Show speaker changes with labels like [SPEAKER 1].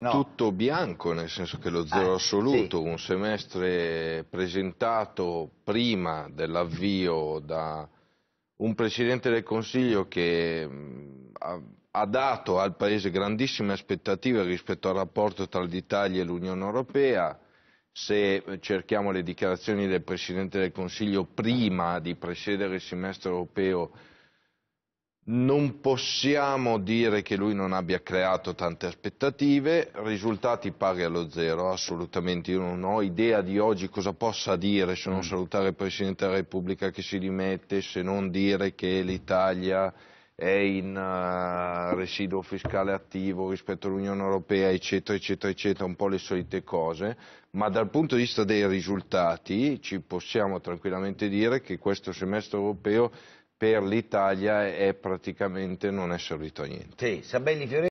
[SPEAKER 1] No. Tutto bianco, nel senso che lo zero ah, assoluto, sì. un semestre presentato prima dell'avvio da un Presidente del Consiglio che mm, ha dato al Paese grandissime aspettative rispetto al rapporto tra l'Italia e l'Unione Europea, se cerchiamo le dichiarazioni del Presidente del Consiglio prima di presiedere il semestre europeo non possiamo dire che lui non abbia creato tante aspettative, risultati pari allo zero, assolutamente, io non ho idea di oggi cosa possa dire se non mm. salutare il Presidente della Repubblica che si dimette, se non dire che l'Italia è in uh, residuo fiscale attivo rispetto all'Unione Europea, eccetera, eccetera, eccetera, un po' le solite cose, ma dal punto di vista dei risultati ci possiamo tranquillamente dire che questo semestre europeo per l'Italia è praticamente non è servito a niente.
[SPEAKER 2] Sì,